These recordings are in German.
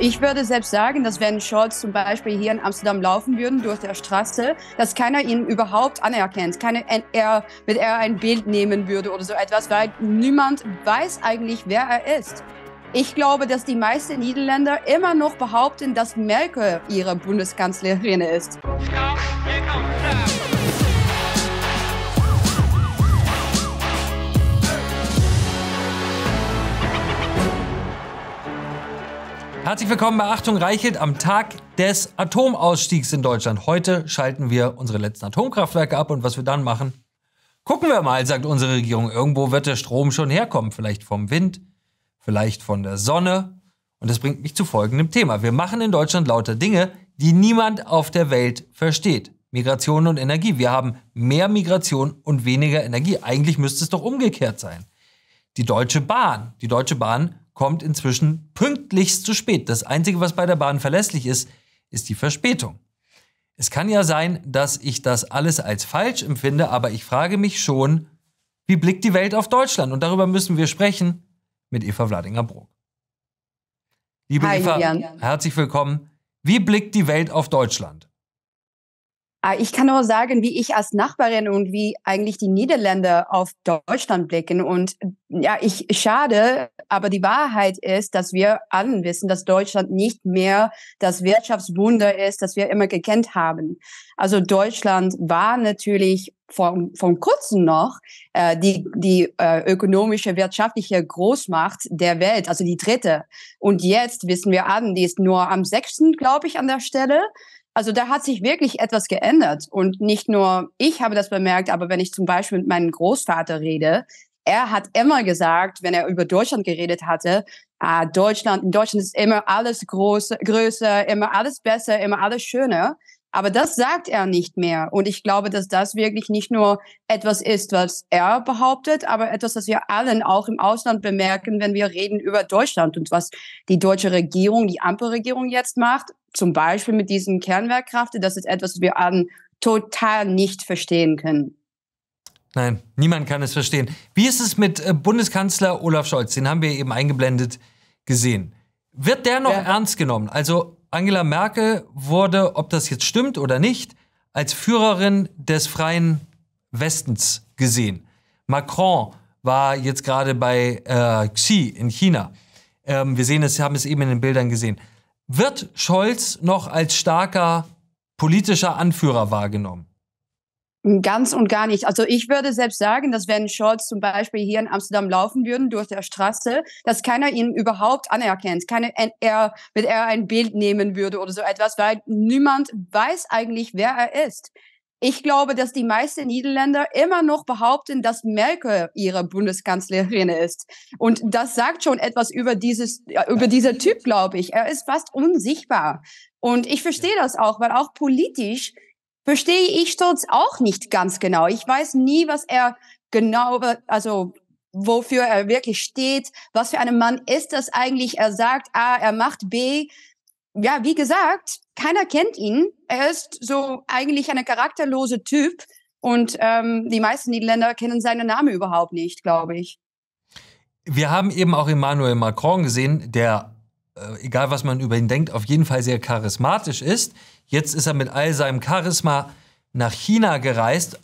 Ich würde selbst sagen, dass wenn Scholz zum Beispiel hier in Amsterdam laufen würde, durch der Straße, dass keiner ihn überhaupt anerkennt, keiner er, mit er ein Bild nehmen würde oder so etwas, weil niemand weiß eigentlich, wer er ist. Ich glaube, dass die meisten Niederländer immer noch behaupten, dass Merkel ihre Bundeskanzlerin ist. Herzlich willkommen bei Achtung Reichelt am Tag des Atomausstiegs in Deutschland. Heute schalten wir unsere letzten Atomkraftwerke ab und was wir dann machen, gucken wir mal, sagt unsere Regierung. Irgendwo wird der Strom schon herkommen, vielleicht vom Wind, vielleicht von der Sonne. Und das bringt mich zu folgendem Thema. Wir machen in Deutschland lauter Dinge, die niemand auf der Welt versteht. Migration und Energie. Wir haben mehr Migration und weniger Energie. Eigentlich müsste es doch umgekehrt sein. Die Deutsche Bahn. Die Deutsche Bahn kommt inzwischen pünktlichst zu spät. Das Einzige, was bei der Bahn verlässlich ist, ist die Verspätung. Es kann ja sein, dass ich das alles als falsch empfinde, aber ich frage mich schon, wie blickt die Welt auf Deutschland? Und darüber müssen wir sprechen mit Eva vladinger brock Liebe Hi, Eva, Jan. herzlich willkommen. Wie blickt die Welt auf Deutschland? Ah, ich kann nur sagen, wie ich als Nachbarin und wie eigentlich die Niederländer auf Deutschland blicken. Und ja, ich schade, aber die Wahrheit ist, dass wir allen wissen, dass Deutschland nicht mehr das Wirtschaftswunder ist, das wir immer gekannt haben. Also Deutschland war natürlich von, von kurzem noch äh, die, die äh, ökonomische, wirtschaftliche Großmacht der Welt, also die dritte. Und jetzt wissen wir an, die ist nur am sechsten, glaube ich, an der Stelle. Also da hat sich wirklich etwas geändert. Und nicht nur ich habe das bemerkt, aber wenn ich zum Beispiel mit meinem Großvater rede, er hat immer gesagt, wenn er über Deutschland geredet hatte, ah, Deutschland, in Deutschland ist immer alles groß, größer, immer alles besser, immer alles schöner. Aber das sagt er nicht mehr. Und ich glaube, dass das wirklich nicht nur etwas ist, was er behauptet, aber etwas, das wir allen auch im Ausland bemerken, wenn wir reden über Deutschland und was die deutsche Regierung, die Ampelregierung jetzt macht zum Beispiel mit diesen Kernwerkkraften, das ist etwas, was wir an total nicht verstehen können. Nein, niemand kann es verstehen. Wie ist es mit äh, Bundeskanzler Olaf Scholz? Den haben wir eben eingeblendet gesehen. Wird der noch ja. ernst genommen? Also Angela Merkel wurde, ob das jetzt stimmt oder nicht, als Führerin des freien Westens gesehen. Macron war jetzt gerade bei äh, Xi in China. Ähm, wir sehen es, haben es eben in den Bildern gesehen. Wird Scholz noch als starker politischer Anführer wahrgenommen? Ganz und gar nicht. Also ich würde selbst sagen, dass wenn Scholz zum Beispiel hier in Amsterdam laufen würde durch der Straße, dass keiner ihn überhaupt anerkennt, keiner er, mit er ein Bild nehmen würde oder so etwas, weil niemand weiß eigentlich, wer er ist. Ich glaube, dass die meisten Niederländer immer noch behaupten, dass Merkel ihre Bundeskanzlerin ist. Und das sagt schon etwas über dieses, über dieser Typ, glaube ich. Er ist fast unsichtbar. Und ich verstehe das auch, weil auch politisch verstehe ich Stolz auch nicht ganz genau. Ich weiß nie, was er genau, also wofür er wirklich steht, was für ein Mann ist das eigentlich. Er sagt A, er macht B, ja, wie gesagt, keiner kennt ihn. Er ist so eigentlich ein charakterloser Typ und ähm, die meisten Niederländer kennen seinen Namen überhaupt nicht, glaube ich. Wir haben eben auch Emmanuel Macron gesehen, der, äh, egal was man über ihn denkt, auf jeden Fall sehr charismatisch ist. Jetzt ist er mit all seinem Charisma nach China gereist,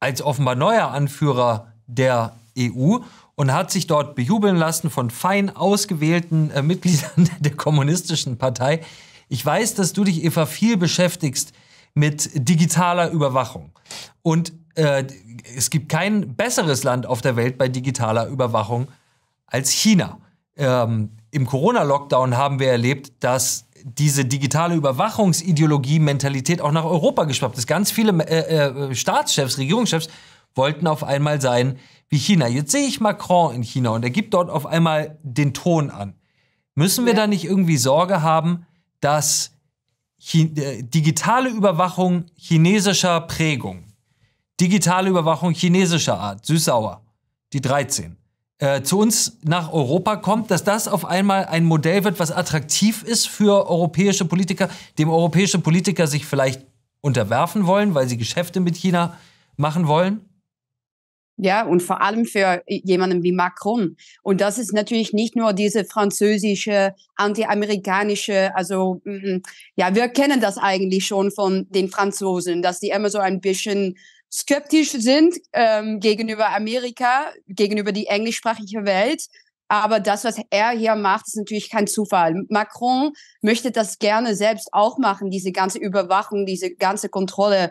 als offenbar neuer Anführer der EU und hat sich dort bejubeln lassen von fein ausgewählten äh, Mitgliedern der Kommunistischen Partei. Ich weiß, dass du dich, Eva, viel beschäftigst mit digitaler Überwachung. Und äh, es gibt kein besseres Land auf der Welt bei digitaler Überwachung als China. Ähm, Im Corona-Lockdown haben wir erlebt, dass diese digitale Überwachungsideologie, Mentalität auch nach Europa geschwappt ist. Ganz viele äh, äh Staatschefs, Regierungschefs wollten auf einmal sein wie China. Jetzt sehe ich Macron in China und er gibt dort auf einmal den Ton an. Müssen wir ja. da nicht irgendwie Sorge haben, dass äh, digitale Überwachung chinesischer Prägung, digitale Überwachung chinesischer Art, Süßsauer, die 13, äh, zu uns nach Europa kommt, dass das auf einmal ein Modell wird, was attraktiv ist für europäische Politiker, dem europäische Politiker sich vielleicht unterwerfen wollen, weil sie Geschäfte mit China machen wollen? Ja, und vor allem für jemanden wie Macron. Und das ist natürlich nicht nur diese französische, anti-amerikanische, also mm, mm, ja, wir kennen das eigentlich schon von den Franzosen, dass die immer so ein bisschen skeptisch sind ähm, gegenüber Amerika, gegenüber die englischsprachige Welt. Aber das, was er hier macht, ist natürlich kein Zufall. Macron möchte das gerne selbst auch machen, diese ganze Überwachung, diese ganze Kontrolle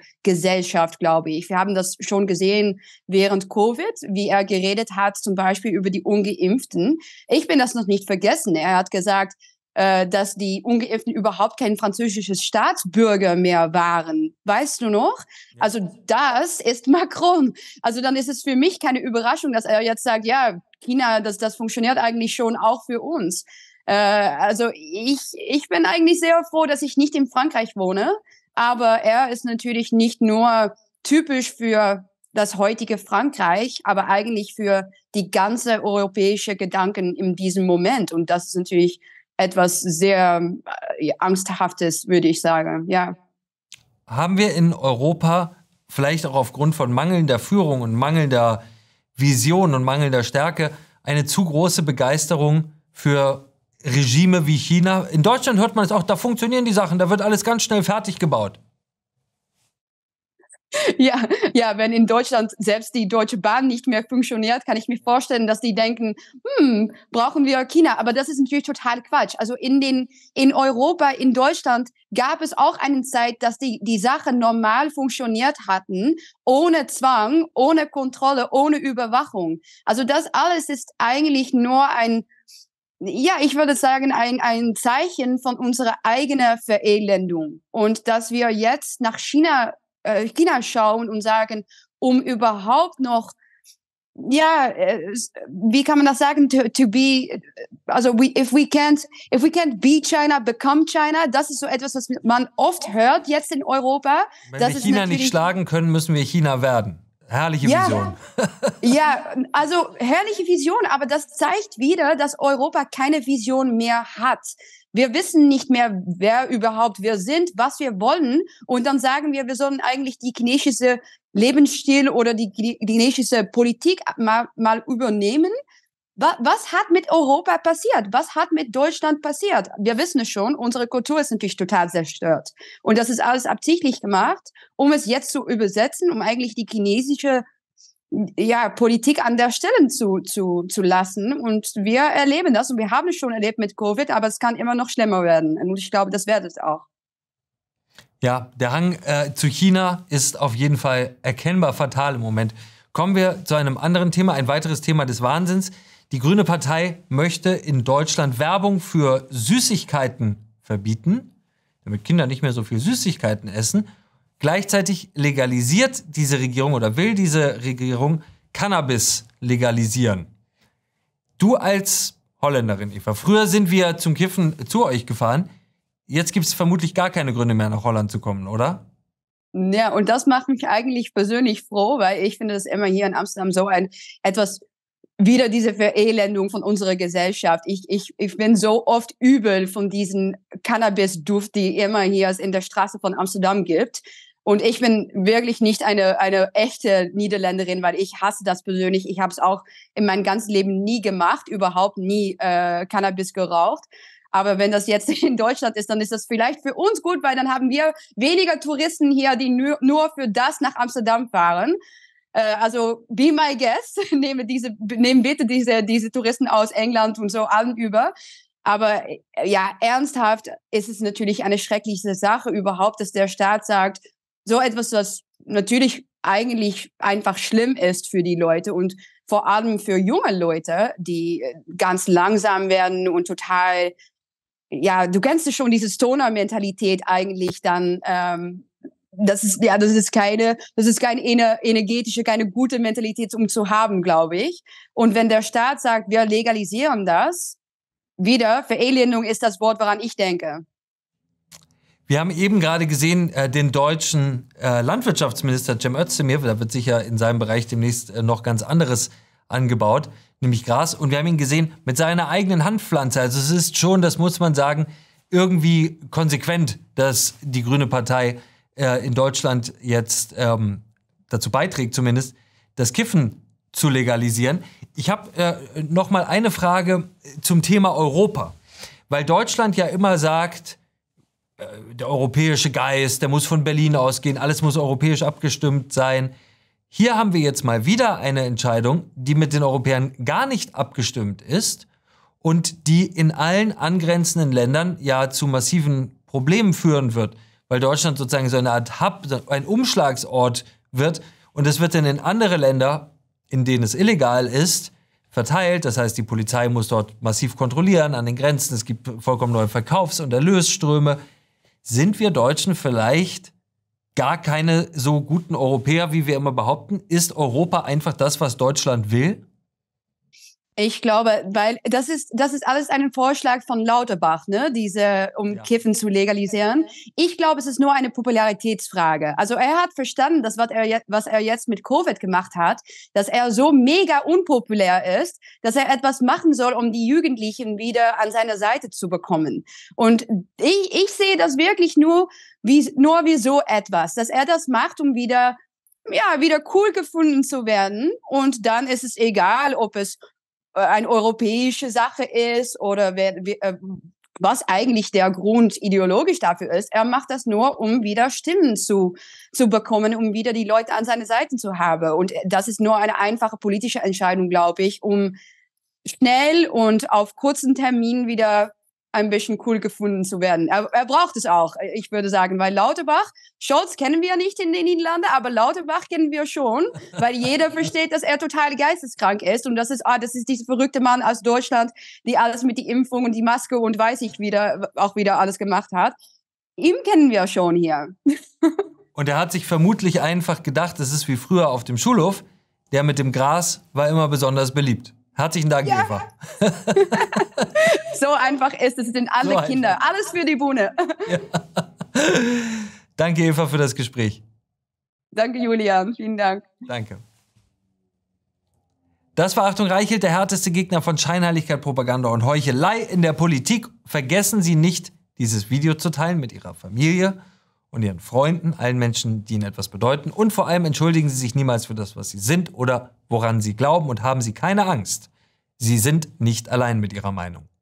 glaube ich. Wir haben das schon gesehen während Covid, wie er geredet hat, zum Beispiel über die Ungeimpften. Ich bin das noch nicht vergessen. Er hat gesagt, äh, dass die Ungeimpften überhaupt kein französisches Staatsbürger mehr waren. Weißt du noch? Ja. Also das ist Macron. Also dann ist es für mich keine Überraschung, dass er jetzt sagt, ja, China, das, das funktioniert eigentlich schon auch für uns. Äh, also ich, ich bin eigentlich sehr froh, dass ich nicht in Frankreich wohne, aber er ist natürlich nicht nur typisch für das heutige Frankreich, aber eigentlich für die ganze europäische Gedanken in diesem Moment. Und das ist natürlich etwas sehr äh, Angsthaftes, würde ich sagen, ja. Haben wir in Europa vielleicht auch aufgrund von mangelnder Führung und mangelnder Vision und mangelnder Stärke eine zu große Begeisterung für Regime wie China. In Deutschland hört man es auch, da funktionieren die Sachen, da wird alles ganz schnell fertig gebaut. ja, ja, wenn in Deutschland selbst die Deutsche Bahn nicht mehr funktioniert, kann ich mir vorstellen, dass die denken, hm, brauchen wir China. Aber das ist natürlich total Quatsch. Also in den, in Europa, in Deutschland gab es auch eine Zeit, dass die, die Sachen normal funktioniert hatten, ohne Zwang, ohne Kontrolle, ohne Überwachung. Also das alles ist eigentlich nur ein, ja, ich würde sagen, ein, ein Zeichen von unserer eigenen Verelendung. Und dass wir jetzt nach China China äh, schauen und sagen, um überhaupt noch ja, äh, wie kann man das sagen? To, to be, also we, if we can't, if we can't be China, become China. Das ist so etwas, was man oft hört jetzt in Europa. Wenn das wir China nicht schlagen können, müssen wir China werden. Herrliche Vision. ja, also herrliche Vision, aber das zeigt wieder, dass Europa keine Vision mehr hat. Wir wissen nicht mehr, wer überhaupt wir sind, was wir wollen. Und dann sagen wir, wir sollen eigentlich die chinesische Lebensstil oder die, die chinesische Politik mal, mal übernehmen was hat mit Europa passiert? Was hat mit Deutschland passiert? Wir wissen es schon, unsere Kultur ist natürlich total zerstört. Und das ist alles absichtlich gemacht, um es jetzt zu übersetzen, um eigentlich die chinesische ja, Politik an der Stelle zu, zu, zu lassen. Und wir erleben das und wir haben es schon erlebt mit Covid, aber es kann immer noch schlimmer werden. Und ich glaube, das wird es auch. Ja, der Hang äh, zu China ist auf jeden Fall erkennbar fatal im Moment. Kommen wir zu einem anderen Thema, ein weiteres Thema des Wahnsinns. Die Grüne Partei möchte in Deutschland Werbung für Süßigkeiten verbieten, damit Kinder nicht mehr so viel Süßigkeiten essen. Gleichzeitig legalisiert diese Regierung oder will diese Regierung Cannabis legalisieren. Du als Holländerin, Eva, früher sind wir zum Kiffen zu euch gefahren. Jetzt gibt es vermutlich gar keine Gründe mehr, nach Holland zu kommen, oder? Ja, und das macht mich eigentlich persönlich froh, weil ich finde es immer hier in Amsterdam so ein etwas wieder diese Verelendung von unserer Gesellschaft. Ich, ich, ich bin so oft übel von diesem Cannabis-Duft, die immer hier in der Straße von Amsterdam gibt. Und ich bin wirklich nicht eine, eine echte Niederländerin, weil ich hasse das persönlich. Ich habe es auch in meinem ganzen Leben nie gemacht, überhaupt nie äh, Cannabis geraucht. Aber wenn das jetzt in Deutschland ist, dann ist das vielleicht für uns gut, weil dann haben wir weniger Touristen hier, die nur, nur für das nach Amsterdam fahren. Äh, also be my guest, nehme diese, nehmen bitte diese, diese Touristen aus England und so allen über. Aber äh, ja, ernsthaft ist es natürlich eine schreckliche Sache überhaupt, dass der Staat sagt, so etwas, was natürlich eigentlich einfach schlimm ist für die Leute und vor allem für junge Leute, die äh, ganz langsam werden und total, ja, du kennst schon diese Stoner-Mentalität eigentlich dann ähm, das ist ja das ist keine das ist keine energetische keine gute Mentalität um zu haben glaube ich und wenn der Staat sagt wir legalisieren das wieder Verelendung ist das Wort woran ich denke wir haben eben gerade gesehen äh, den deutschen äh, Landwirtschaftsminister Cem Özdemir da wird sicher in seinem Bereich demnächst äh, noch ganz anderes angebaut nämlich Gras und wir haben ihn gesehen mit seiner eigenen Handpflanze also es ist schon das muss man sagen irgendwie konsequent dass die Grüne Partei äh, in Deutschland jetzt ähm, dazu beiträgt, zumindest das Kiffen zu legalisieren. Ich habe äh, noch mal eine Frage äh, zum Thema Europa, weil Deutschland ja immer sagt, äh, der europäische Geist, der muss von Berlin ausgehen, alles muss europäisch abgestimmt sein. Hier haben wir jetzt mal wieder eine Entscheidung, die mit den Europäern gar nicht abgestimmt ist und die in allen angrenzenden Ländern ja zu massiven Problemen führen wird weil Deutschland sozusagen so eine Art Hub, ein Umschlagsort wird. Und es wird dann in andere Länder, in denen es illegal ist, verteilt. Das heißt, die Polizei muss dort massiv kontrollieren an den Grenzen. Es gibt vollkommen neue Verkaufs- und Erlösströme. Sind wir Deutschen vielleicht gar keine so guten Europäer, wie wir immer behaupten? Ist Europa einfach das, was Deutschland will? Ich glaube, weil das ist, das ist alles ein Vorschlag von Lauterbach, ne? Diese, um ja. Kiffen zu legalisieren. Ich glaube, es ist nur eine Popularitätsfrage. Also er hat verstanden, dass was er, was er jetzt mit Covid gemacht hat, dass er so mega unpopulär ist, dass er etwas machen soll, um die Jugendlichen wieder an seiner Seite zu bekommen. Und ich, ich sehe das wirklich nur wie, nur wie so etwas, dass er das macht, um wieder ja, wieder cool gefunden zu werden. Und dann ist es egal, ob es äh, eine europäische Sache ist oder wer, wer, äh, was eigentlich der Grund ideologisch dafür ist. Er macht das nur, um wieder Stimmen zu, zu bekommen, um wieder die Leute an seine Seiten zu haben. Und das ist nur eine einfache politische Entscheidung, glaube ich, um schnell und auf kurzen Termin wieder ein bisschen cool gefunden zu werden. Er, er braucht es auch, ich würde sagen, weil Lauterbach, Scholz kennen wir nicht in den Niederlanden, aber Lauterbach kennen wir schon, weil jeder versteht, dass er total geisteskrank ist und das ist, ah, das ist dieser verrückte Mann aus Deutschland, die alles mit die Impfung und die Maske und weiß ich wieder, auch wieder alles gemacht hat. Ihm kennen wir schon hier. und er hat sich vermutlich einfach gedacht, es ist wie früher auf dem Schulhof, der mit dem Gras war immer besonders beliebt. Herzlichen Dank, ja. Eva. so einfach ist es, sind alle so Kinder. Alles für die Bühne. Ja. Danke, Eva, für das Gespräch. Danke, Julian. Vielen Dank. Danke. Das war Achtung Reichelt, der härteste Gegner von Scheinheiligkeit, Propaganda und Heuchelei in der Politik. Vergessen Sie nicht, dieses Video zu teilen mit Ihrer Familie und ihren Freunden, allen Menschen, die ihnen etwas bedeuten. Und vor allem entschuldigen sie sich niemals für das, was sie sind oder woran sie glauben und haben sie keine Angst. Sie sind nicht allein mit ihrer Meinung.